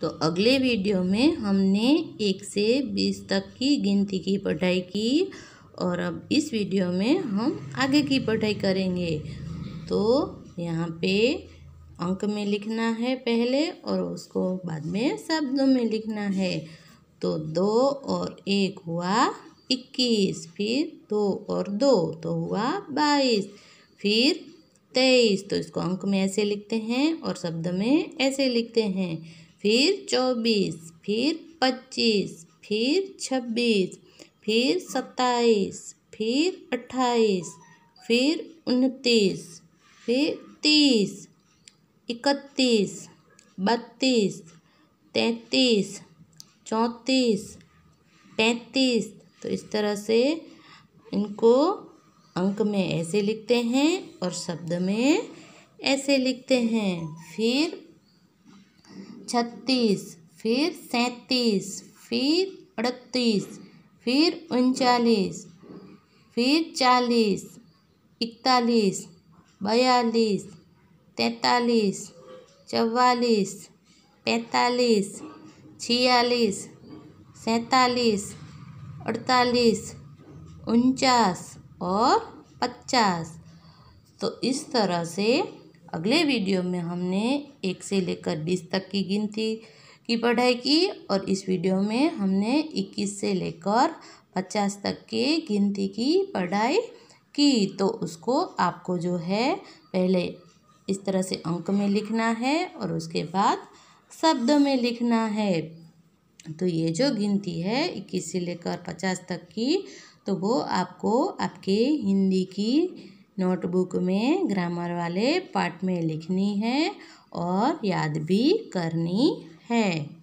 तो अगले वीडियो में हमने एक से बीस तक की गिनती की पढ़ाई की और अब इस वीडियो में हम आगे की पढ़ाई करेंगे तो यहाँ पे अंक में लिखना है पहले और उसको बाद में शब्दों में लिखना है तो दो और एक हुआ इक्कीस फिर दो और दो तो हुआ बाईस फिर तेईस तो इसको अंक में ऐसे लिखते हैं और शब्द में ऐसे लिखते हैं फिर चौबीस फिर पच्चीस फिर छब्बीस फिर सत्ताईस फिर अट्ठाईस फिर उनतीस फिर तीस इकतीस बत्तीस तैंतीस चौंतीस पैंतीस तो इस तरह से इनको अंक में ऐसे लिखते हैं और शब्द में ऐसे लिखते हैं फिर छत्तीस फिर सैंतीस फिर अड़तीस फिर उनचालीस फिर चालीस इकतालीस बयालीस तैंतालीस चवालीस पैंतालीस छियालीस सैंतालीस अड़तालीस उनचास और पचास तो इस तरह से अगले वीडियो में हमने एक से लेकर बीस तक की गिनती की पढ़ाई की और इस वीडियो में हमने इक्कीस से लेकर पचास तक के गिनती की पढ़ाई की तो उसको आपको जो है पहले इस तरह से अंक में लिखना है और उसके बाद शब्द में लिखना है तो ये जो गिनती है इक्कीस से लेकर पचास तक की तो वो आपको आपके हिंदी की नोटबुक में ग्रामर वाले पार्ट में लिखनी है और याद भी करनी है